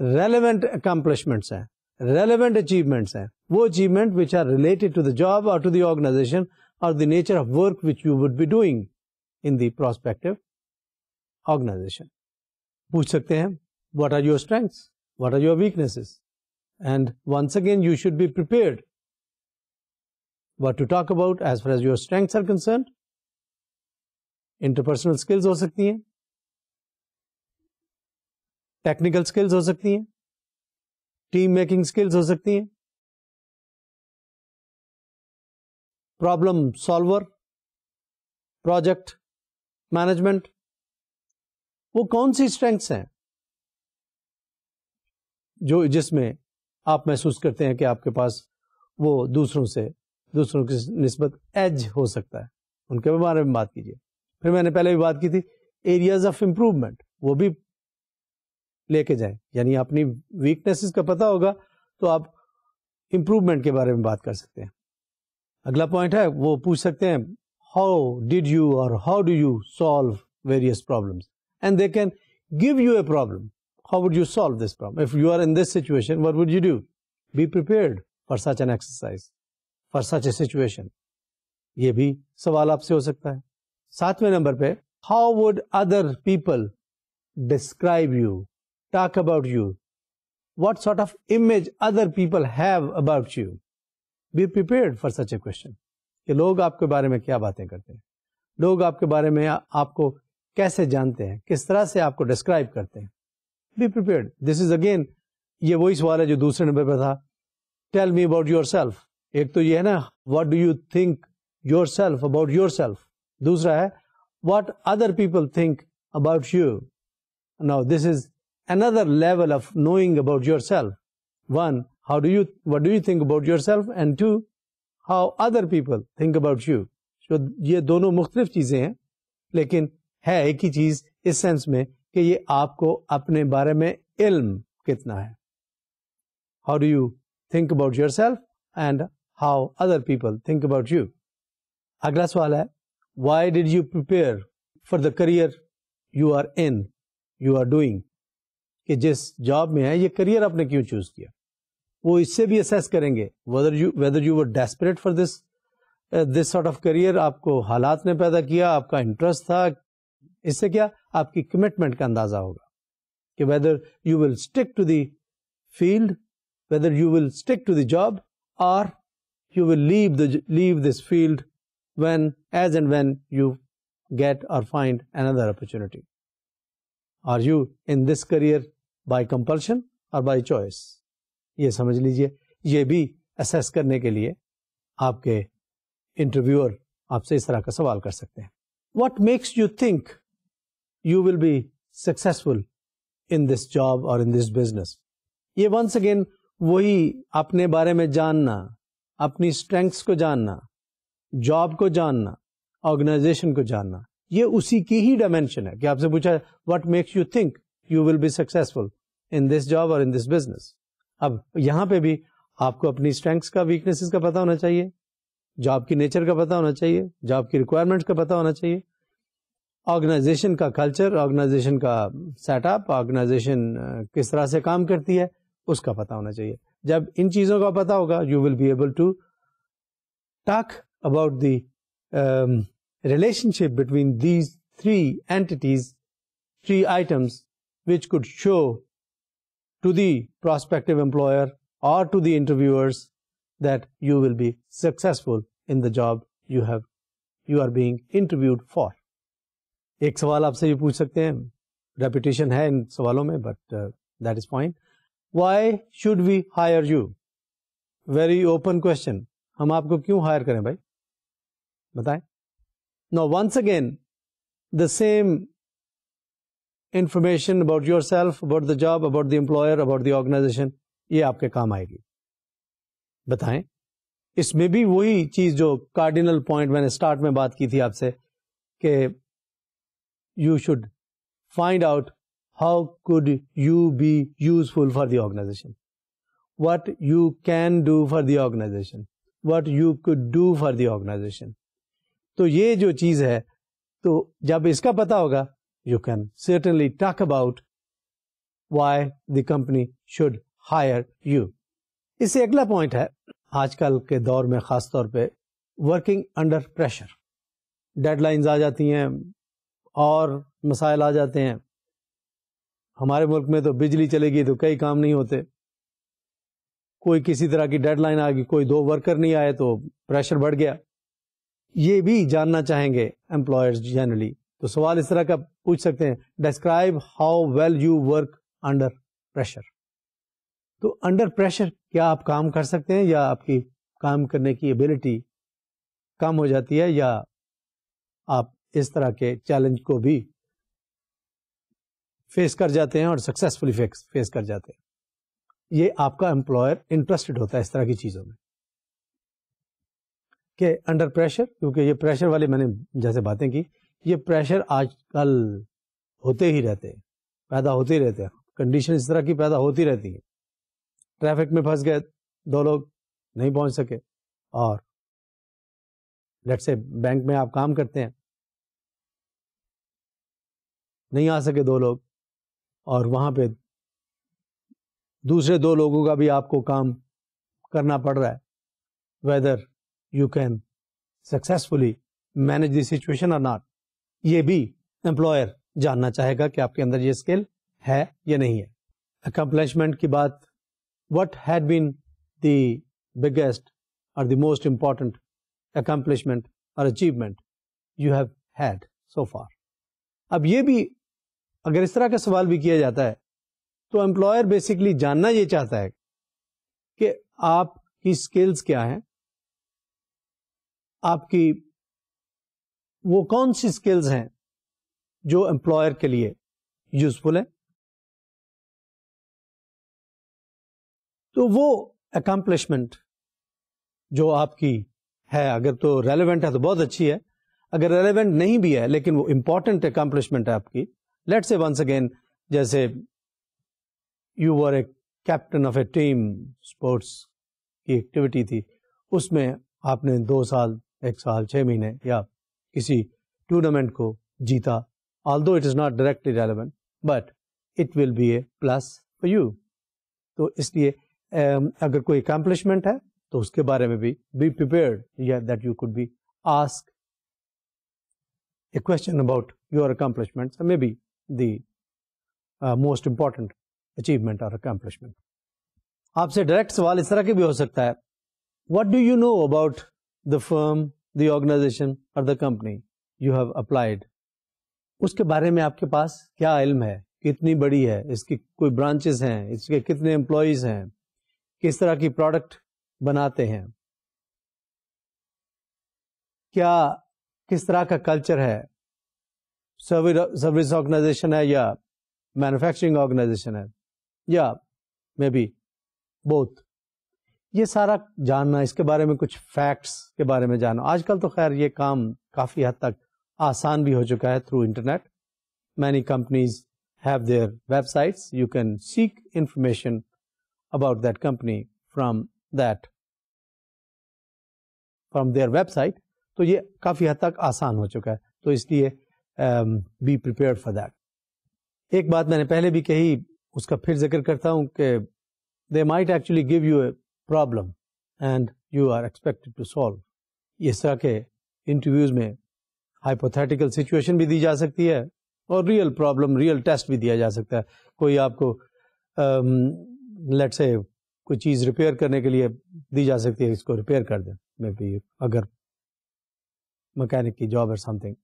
Speaker 1: रेलिवेंट अकम्पलिशमेंट्स हैं रेलिवेंट अचीवमेंट्स हैं वो achievement which are related to the job और टू दर्गेनाइजेशन और the nature of work which you would be doing in the prospective organisation पूछ सकते हैं what are your strength what are your weaknesses and once again you should be prepare were to talk about as far as your strengths are concerned. Interpersonal skills हो सकती हैं टेक्निकल स्किल्स हो सकती हैं टीम मेकिंग स्किल्स हो सकती हैं प्रॉब्लम सॉल्वर प्रोजेक्ट मैनेजमेंट वो कौन सी स्ट्रेंथ्स हैं जो जिसमें आप महसूस करते हैं कि आपके पास वो दूसरों से दूसरों की नस्बत एज हो सकता है उनके बारे में बात कीजिए फिर मैंने पहले भी बात की थी एरियाज ऑफ इम्प्रूवमेंट वो भी लेके जाए यानी अपनी वीकनेसेस का पता होगा तो आप इम्प्रूवमेंट के बारे में बात कर सकते हैं अगला पॉइंट है वो पूछ सकते हैं हाउ डिड यू और how do you solve various problems and they can give you a problem. How would you solve this problem? If you are in this situation, what would you do? Be prepared for such an exercise. For such a situation ये भी सवाल आपसे हो सकता है सातवें नंबर पे how would other people describe you talk about you what sort of image other people have about you be prepared for such a question कि लोग आपके बारे में क्या बातें करते हैं लोग आपके बारे में आपको कैसे जानते हैं किस तरह से आपको डिस्क्राइब करते हैं be prepared this is again ये वही सवाल है जो दूसरे नंबर पर था tell me about yourself एक तो ये है ना what do you think yourself about yourself दूसरा है what other people think about you now this is another level of knowing about yourself one how do you what do you think about yourself and two how other people think about you so ये दोनों मुख्तलिफ चीजें हैं लेकिन है एक ही चीज इस सेंस में कि ये आपको अपने बारे में इल्म कितना है how do you think about yourself and how other people think about you अगला सवाल है why did you prepare for the career you are in you are doing कि जिस जॉब में है ये करियर आपने क्यों चूज किया वो इससे भी असेस करेंगे whether you whether you were desperate for this this sort of career आपको हालात ने पैदा किया आपका इंटरेस्ट था इससे क्या आपकी कमिटमेंट का अंदाजा होगा कि whether you will stick to the field whether you will stick to the job और you will leave, the, leave this field when, as and when you get or find another opportunity. Are you in this career by compulsion or by choice? ये समझ लीजिए ये भी असेस करने के लिए आपके इंटरव्यूअर आपसे is tarah ka sawal kar sakte hain what makes you think you will be successful in this job or in this business ye once again वही अपने बारे में जानना अपनी स्ट्रेंथ्स को जानना जॉब को जानना ऑर्गेनाइजेशन को जानना ये उसी की ही डायमेंशन है कि आपसे पूछा what makes you think you will be successful in this job और इन दिस बिजनेस अब यहाँ पे भी आपको अपनी स्ट्रेंथ्स का वीकनेसेस का पता होना चाहिए जॉब की नेचर का पता होना चाहिए जॉब की रिक्वायरमेंट्स का पता होना चाहिए ऑर्गेनाइजेशन का कल्चर ऑर्गेनाइजेशन का सेटअप ऑर्गेनाइजेशन किस तरह से काम करती है उसका पता होना चाहिए जब इन चीज़ों का पता होगा you will be able to talk about the relationship between these three entities, three items, which could show to the prospective employer or to the interviewers that you will be successful in the job you have you are being interviewed for. एक सवाल आपसे ये पूछ सकते हैं रेपुटेशन है इन सवालों में but that is point why should we hire you very open question हम आपको क्यों हायर करें भाई बताएं no once again the same information about yourself about the job about the employer about the organisation ये आपके काम आएगी बताएं इसमें भी वही चीज जो कार्डिनल पॉइंट मैंने स्टार्ट में बात की थी आपसे कि you should find out how could you be useful for the organization what you can do for the organization what you could do for the organization तो ये जो चीज है तो जब इसका पता होगा you can certainly talk about why the company should hire you इससे अगला पॉइंट है आजकल के दौर में खास तौर पे वर्किंग अंडर प्रेशर डेडलाइंस आ जाती हैं और मसाइल आ जाते हैं हमारे मुल्क में तो बिजली चलेगी तो कई काम नहीं होते कोई किसी तरह की डेडलाइन आ गई कोई दो वर्कर नहीं आए तो प्रेशर बढ़ गया ये भी जानना चाहेंगे एम्प्लॉयर्स जनरली तो सवाल इस तरह का पूछ सकते हैं describe how well you work under pressure तो अंडर प्रेशर क्या आप काम कर सकते हैं या आपकी काम करने की एबिलिटी कम हो जाती है या आप इस तरह के चैलेंज को भी फेस कर जाते हैं और सक्सेसफुली फेस कर जाते हैं ये आपका एम्प्लॉयर इंटरेस्टेड होता है इस तरह की चीज़ों में कि अंडर प्रेशर क्योंकि ये प्रेशर वाले मैंने जैसे बातें की ये प्रेशर आजकल होते ही रहते हैं पैदा होते ही रहते हैं कंडीशन इस तरह की पैदा होती रहती है ट्रैफिक में फंस गए दो लोग नहीं पहुंच सके और लेट से बैंक में आप काम करते हैं नहीं आ सके दो लोग और वहाँ पे दूसरे दो लोगों का भी आपको काम करना पड़ रहा है whether you can successfully manage the situation और नॉट ये भी एम्प्लॉयर जानना चाहेगा कि आपके अंदर ये स्किल है या नहीं है अकम्पलिशमेंट की बात what had been the biggest और द मोस्ट इम्पॉर्टेंट अकम्पलिशमेंट और achievement you have had so far अब ये भी अगर इस तरह का सवाल भी किया जाता है तो एम्प्लॉयर बेसिकली जानना ये चाहता है कि आपकी स्किल्स क्या हैं आपकी वो कौन सी स्किल्स हैं जो एम्प्लॉयर के लिए यूजफुल है तो वो अकम्पलिशमेंट जो आपकी है अगर तो रेलेवेंट है तो बहुत अच्छी है अगर रेलेवेंट नहीं भी है लेकिन वो इंपॉर्टेंट अकम्पलिशमेंट है आपकी लेट्स से वंस अगेन जैसे you were a captain of a team sports की एक्टिविटी थी उसमें आपने दो साल एक साल छः महीने या किसी टूर्नामेंट को जीता although it is not directly relevant but it will be a plus for you तो इसलिए अगर कोई अकम्पलिशमेंट है तो उसके बारे में भी बी प्रिपेयर्ड या that you could be ask a question about your accomplishments maybe the uh, most important achievement or accomplishment. आपसे डायरेक्ट सवाल इस तरह के भी हो सकता है what do you know about the firm the organisation और the company you have applied उसके बारे में आपके पास क्या इल्म है कितनी बड़ी है इसकी कोई ब्रांचेस हैं इसके कितने एम्प्लॉयज हैं किस तरह की प्रोडक्ट बनाते हैं क्या किस तरह का कल्चर है सर्विस ऑर्गेनाइजेशन है या मैन्युफैक्चरिंग ऑर्गेनाइजेशन है या मे बी बोथ ये सारा जानना इसके बारे में कुछ फैक्ट्स के बारे में जानना आजकल तो खैर ये काम काफ़ी हद तक आसान भी हो चुका है through internet many companies have their websites you can seek information about that company from that from their website तो ये काफ़ी हद तक आसान हो चुका है तो इसलिए बी प्रिपेयर फॉर दैट एक बात मैंने पहले भी कही उसका फिर जिक्र करता हूँ कि they might actually give you a problem and you are expected to solve इस तरह के इंटरव्यूज में हाइपोथेटिकल सिचुएशन भी दी जा सकती है और रियल प्रॉब्लम रियल टेस्ट भी दिया जा सकता है कोई आपको लेट um, से कोई चीज़ रिपेयर करने के लिए दी जा सकती है इसको रिपेयर कर दें मे बी अगर मकैनिक की जॉब और समथिंग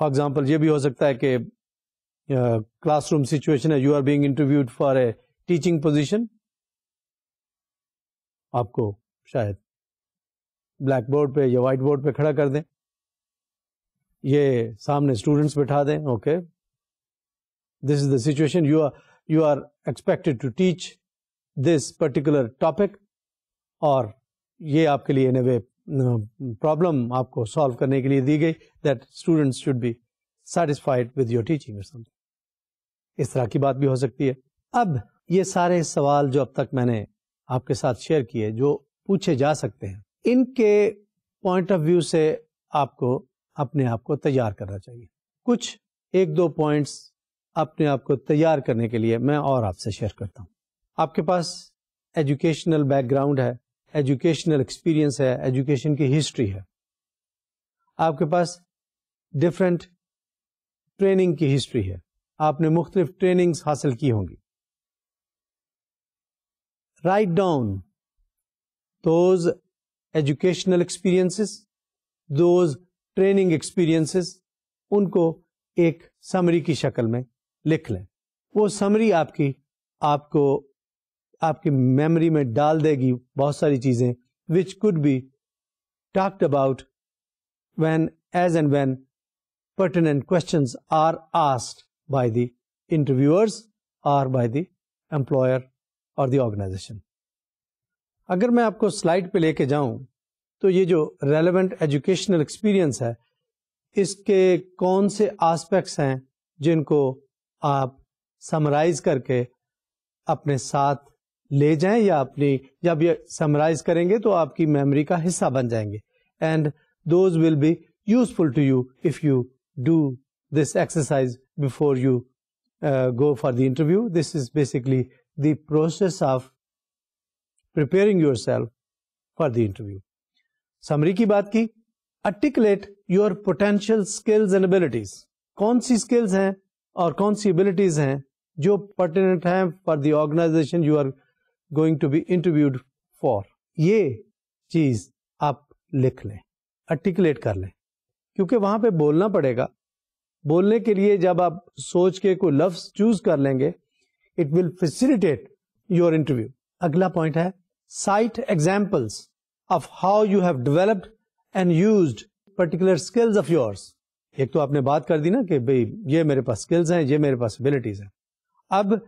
Speaker 1: फॉर एग्जाम्पल ये भी हो सकता है कि क्लासरूम सिचुएशन है you are being interviewed for a teaching position आपको शायद ब्लैक बोर्ड पे या व्हाइट बोर्ड पे खड़ा कर दें ये सामने स्टूडेंट्स बैठा दें okay this is the situation you are you are expected to teach this particular topic और ये आपके लिए इन वे प्रॉब्लम आपको सॉल्व करने के लिए दी गई that students should be satisfied with your teaching और समथिंग इस तरह की बात भी हो सकती है अब ये सारे सवाल जो अब तक मैंने आपके साथ शेयर किए जो पूछे जा सकते हैं इनके पॉइंट ऑफ व्यू से आपको अपने आप को तैयार करना चाहिए कुछ एक दो पॉइंट्स अपने आप को तैयार करने के लिए मैं और आपसे शेयर करता हूँ आपके पास एजुकेशनल बैकग्राउंड है एजुकेशनल एक्सपीरियंस है एजुकेशन की हिस्ट्री है आपके पास डिफरेंट ट्रेनिंग की हिस्ट्री है आपने मुख्तलिफ ट्रेनिंग्स हासिल की होंगी write down those educational experiences those training experiences उनको एक समरी की शक्ल में लिख लें वो समरी आपकी आपको आपकी मेमोरी में डाल देगी बहुत सारी चीज़ें which could be talked about when as and when pertinent questions are asked by the interviewers or by the employer or the organization. अगर मैं आपको स्लाइड पे लेके जाऊं तो ये जो रेलेवेंट एजुकेशनल एक्सपीरियंस है इसके कौन से एस्पेक्ट्स हैं जिनको आप समराइज करके अपने साथ ले जाएं या अपनी जब ये समराइज करेंगे तो आपकी मेमोरी का हिस्सा बन जाएंगे and those will be useful to you if you do this exercise before you go for the interview this is basically the process of preparing yourself for the interview summary की बात की articulate your potential skills and abilities कौन सी स्किल्स हैं और कौन सी एबिलिटीज हैं जो पर्टिनेंट हैं for the organisation you are going to be interviewed for ये चीज आप लिख लें अर्टिकुलेट कर लें क्योंकि वहां पे बोलना पड़ेगा बोलने के लिए जब आप सोच के कोई लफ्ज चूज कर लेंगे it will facilitate your interview अगला पॉइंट है cite examples of how you have developed and use particular skills of yours एक तो आपने बात कर दी ना कि भाई ये मेरे पास स्किल्स हैं ये मेरे पास एबिलिटीज हैं अब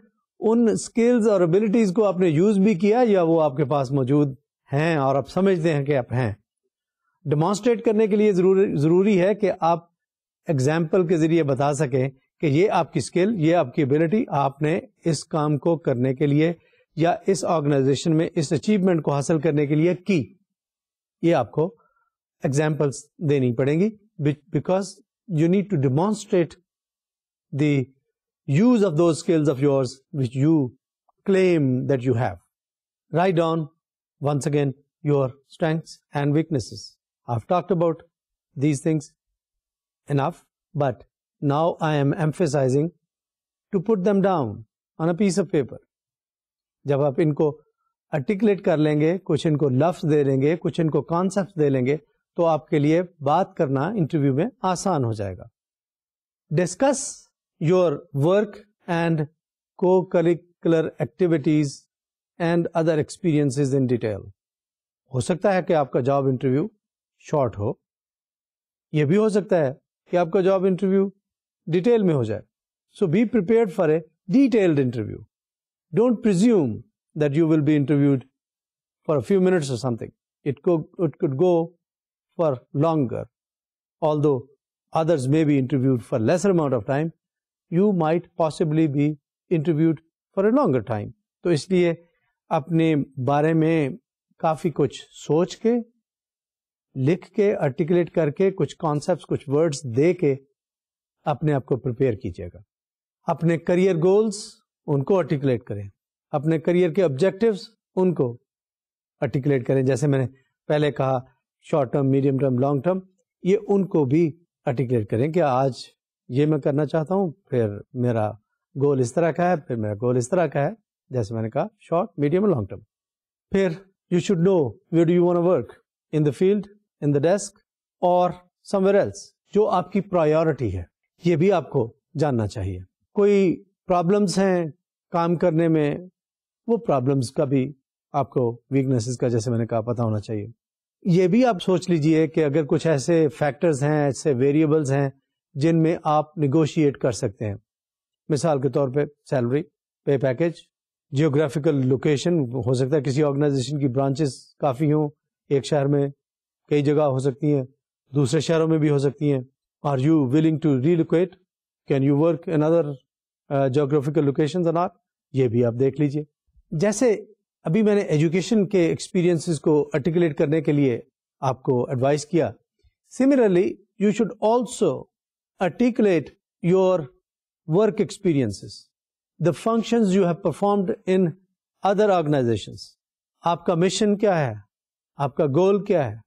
Speaker 1: उन स्किल्स और एबिलिटीज को आपने यूज भी किया या वो आपके पास मौजूद हैं और आप समझते हैं कि आप हैं डिमॉन्स्ट्रेट करने के लिए जरूरी जरूरी है कि आप एग्जाम्पल के जरिए बता सकें कि ये आपकी स्किल ये आपकी एबिलिटी आपने इस काम को करने के लिए या इस ऑर्गेनाइजेशन में इस अचीवमेंट को हासिल करने के लिए की ये आपको एग्जाम्पल्स देनी पड़ेंगी because you need to demonstrate the use of those skills of yours which you claim that you have. Write down once again your strengths and weaknesses. I've talked about these things enough, but now I am emphasizing to put them down on a piece of paper. जब आप इनको articulate कर लेंगे कुछ इनको लफ्ज दे लेंगे कुछ इनको concepts दे लेंगे तो आपके लिए बात करना इंटरव्यू में आसान हो जाएगा discuss your work and co-curricular activities and other experiences in detail. हो सकता है कि आपका जॉब interview शॉर्ट हो यह भी हो सकता है कि आपका जॉब इंटरव्यू डिटेल में हो जाए so be prepare for a detailed interview don't presume that you will be interviewed for few minutes और something it could, it could go for longer although others may be interviewed for lesser amount of time you might possibly be interviewed for a longer time तो इसलिए अपने बारे में काफ़ी कुछ सोच के लिख के आर्टिकुलेट करके कुछ कॉन्सेप्ट कुछ वर्ड्स दे के अपने आप को प्रिपेयर कीजिएगा अपने करियर गोल्स उनको आर्टिकुलेट करें अपने करियर के ऑब्जेक्टिव उनको आर्टिकुलेट करें जैसे मैंने पहले कहा short term medium term long term ये उनको भी आर्टिकुलेट करें कि आज ये मैं करना चाहता हूँ फिर मेरा गोल इस तरह का है फिर मेरा गोल इस तरह का है जैसे मैंने कहा शॉर्ट मीडियम लॉन्ग टर्म फिर you should know where do you want work in the field in the desk और समवेयर एल्स जो आपकी प्रायोरिटी है ये भी आपको जानना चाहिए कोई प्रॉब्लम्स हैं काम करने में वो प्रॉब्लम्स का भी आपको वीकनेसेस का जैसे मैंने कहा पता होना चाहिए ये भी आप सोच लीजिए कि अगर कुछ ऐसे फैक्टर्स हैं ऐसे वेरिएबल्स हैं जिनमें आप निगोशिएट कर सकते हैं मिसाल के तौर पे सैलरी पे पैकेज जियोग्राफिकल लोकेशन हो सकता है किसी ऑर्गेनाइजेशन की ब्रांचेस काफ़ी हों एक शहर में कई जगह हो सकती हैं दूसरे शहरों में भी हो सकती हैं are you willing to relocate can you work in other geographical location और नॉट ये भी आप देख लीजिए जैसे अभी मैंने एजुकेशन के एक्सपीरियंसेस को आर्टिकुलेट करने के लिए आपको एडवाइस किया similarly you should also articulate your work experiences, the functions you have performed in other organizations. आपका मिशन क्या है आपका गोल क्या है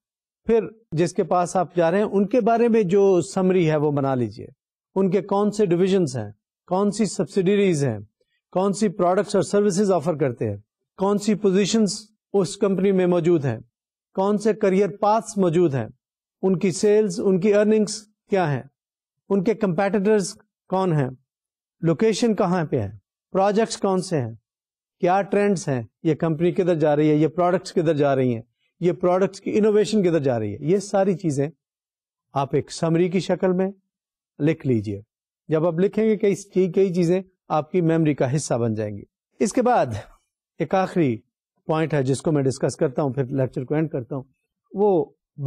Speaker 1: फिर जिसके पास आप जा रहे हैं उनके बारे में जो समरी है वो बना लीजिए उनके कौन से डिविजन्स हैं कौन सी सब्सिडीज हैं कौन सी प्रोडक्ट्स और सर्विसेज ऑफर करते हैं कौन सी पोजीशंस उस कंपनी में मौजूद हैं कौन से करियर पाथ्स मौजूद हैं उनकी सेल्स उनकी अर्निंग्स क्या हैं उनके कंपेटिटर्स कौन हैं लोकेशन कहाँ पे है प्रोजेक्ट्स कौन से हैं क्या ट्रेंड्स हैं ये कंपनी किधर जा रही है ये प्रोडक्ट्स किधर जा रही हैं ये प्रोडक्ट्स की इनोवेशन किधर जा रही है ये सारी चीज़ें आप एक समरी की शक्ल में लिख लीजिए जब आप लिखेंगे कई कई चीज़ें आपकी मेमोरी का हिस्सा बन जाएंगी इसके बाद एक आखिरी पॉइंट है जिसको मैं डिस्कस करता हूँ फिर लेक्चर को एंड करता हूँ वो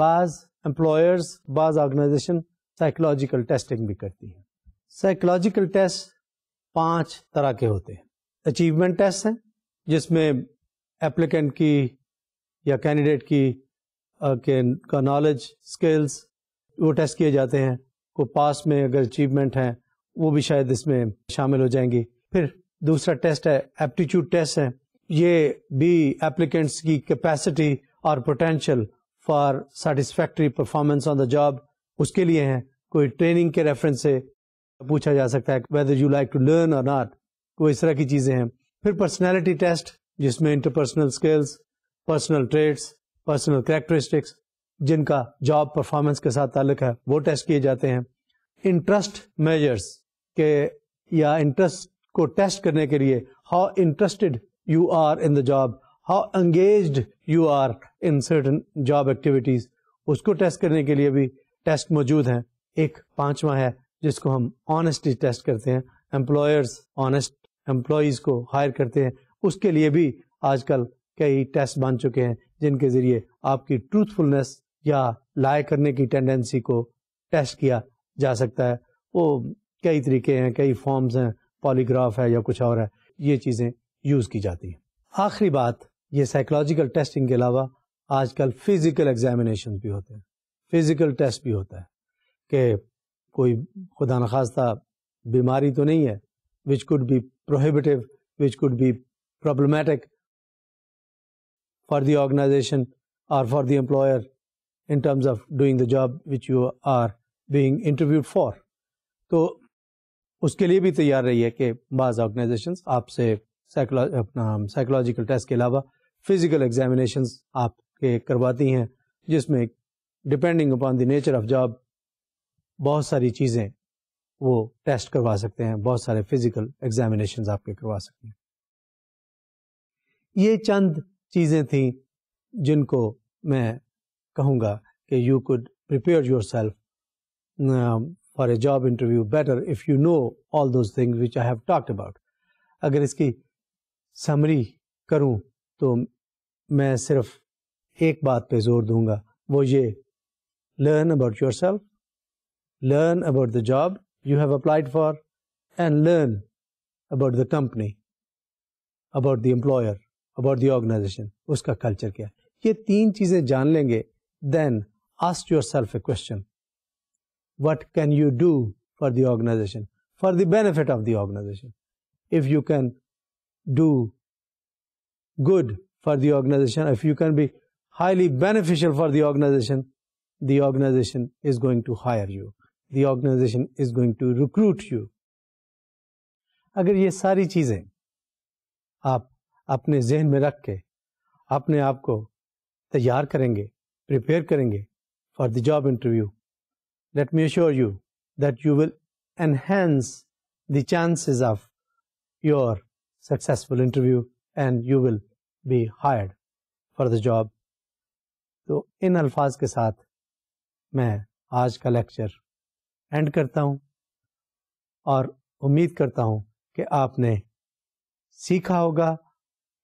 Speaker 1: बाज एम्प्लॉयर्स बाज ऑर्गेनाइजेशन साइकोलॉजिकल टेस्टिंग भी करती है साइकोलॉजिकल टेस्ट पांच तरह के होते हैं अचीवमेंट टेस्ट हैं जिसमें एप्लीकेंट की या कैंडिडेट की आ, के का नॉलेज स्किल्स वो टेस्ट किए जाते हैं को पास में अगर अचीवमेंट है वो भी शायद इसमें शामिल हो जाएंगी फिर दूसरा टेस्ट है एप्टीट्यूड टेस्ट है ये भी एप्लीकेंट्स की कैपेसिटी और potential for satisfactory performance on the job उसके लिए हैं कोई ट्रेनिंग के रेफरेंस से पूछा जा सकता है whether you like to learn और नॉट वो इस तरह की चीज़ें हैं फिर पर्सनैलिटी टेस्ट जिसमें interpersonal skills personal traits personal characteristics जिनका जॉब परफॉर्मेंस के साथ ताल्लुक है वो टेस्ट किए जाते हैं इंटरेस्ट मेजर्स के या इंटरेस्ट को टेस्ट करने के लिए how interested you are in the job how engage you are in certain job activities उसको टेस्ट करने के लिए भी टेस्ट मौजूद हैं एक पांचवा है जिसको हम ऑनेस्टी टेस्ट करते हैं एम्प्लॉयर्स ऑनेस्ट एम्प्लॉयज़ को हायर करते हैं उसके लिए भी आजकल कई टेस्ट बन चुके हैं जिनके ज़रिए आपकी ट्रूथफुलनेस या लाए करने की टेंडेंसी को टेस्ट किया जा सकता है वो कई तरीके हैं कई फॉर्म्स हैं पॉलीग्राफ है या कुछ और है ये चीज़ें यूज़ की जाती हैं आखिरी बात ये साइकोलॉजिकल टेस्टिंग के अलावा आजकल फिजिकल एग्जामिनेशन भी होते हैं फिज़िकल टेस्ट भी होता है कि कोई खुदा नखास्ता बीमारी तो नहीं है which could be prohibitive which could be problematic for the organisation और for the employer in terms of doing the job which you are being interviewed for तो उसके लिए भी तैयार रही है कि बाज़ ऑर्गेनाइजेशन आपसे अपना साइकोलॉजिकल टेस्ट के अलावा फिज़िकल एग्जामिनेशन आपके करवाती हैं जिसमें depending upon the nature of job बहुत सारी चीज़ें वो टेस्ट करवा सकते हैं बहुत सारे फिजिकल एग्जामिनेशन आपके करवा सकते हैं ये चंद चीज़ें थी जिनको मैं कहूँगा कि you could prepare yourself for a job interview better if you know all those things which I have talked about अगर इसकी समरी करूँ तो मैं सिर्फ एक बात पे जोर दूंगा वो ये learn about yourself, learn about the job you have applied for, and learn about the company, about the employer, about the organization, उसका culture क्या है ये तीन चीजें जान लेंगे then ask yourself a question. What can you do for the organization, for the benefit of the organization? If you can do good for the organization, if you can be highly beneficial for the organization, the organization is going to hire you the organization is going to recruit you अगर ये सारी चीजें आप अपने जहन में रख you अपने आप को तैयार the प्रिपेयर करेंगे for the job interview let me sure you that you will enhance the chances of your successful interview and you will be hired for the job मैं आज का लेक्चर एंड करता हूँ और उम्मीद करता हूँ कि आपने सीखा होगा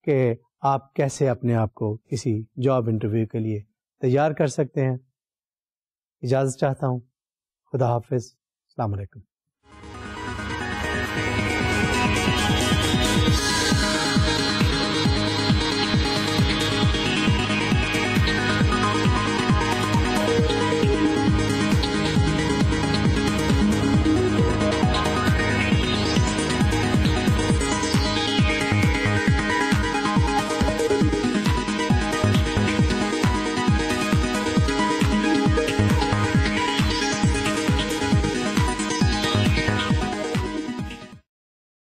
Speaker 1: कि आप कैसे अपने आप को किसी जॉब इंटरव्यू के लिए तैयार कर सकते हैं इजाज़त चाहता हूँ खुदा हाफिज़ अलैक्म